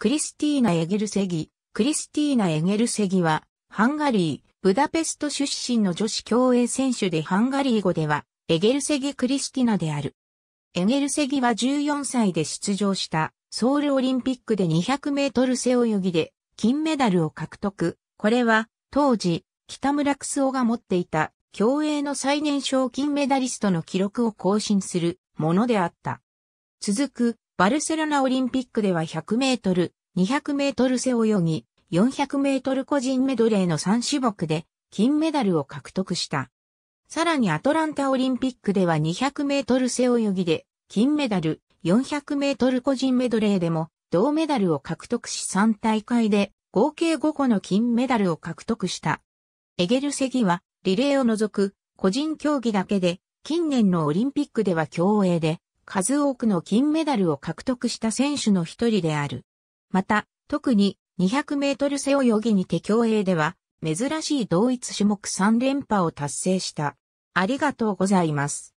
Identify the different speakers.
Speaker 1: クリスティーナ・エゲルセギ。クリスティーナ・エゲルセギは、ハンガリー、ブダペスト出身の女子競泳選手でハンガリー語では、エゲルセギ・クリスティナである。エゲルセギは14歳で出場した、ソウルオリンピックで200メートル背泳ぎで、金メダルを獲得。これは、当時、北村クスオが持っていた、競泳の最年少金メダリストの記録を更新するものであった。続く、バルセロナオリンピックでは100メートル、200メートル背泳ぎ、400メートル個人メドレーの3種目で金メダルを獲得した。さらにアトランタオリンピックでは200メートル背泳ぎで金メダル、400メートル個人メドレーでも銅メダルを獲得し3大会で合計5個の金メダルを獲得した。エゲルセギはリレーを除く個人競技だけで近年のオリンピックでは競泳で数多くの金メダルを獲得した選手の一人である。また、特に200メートル背泳ぎにて競泳では、珍しい同一種目3連覇を達成した。ありがとうございます。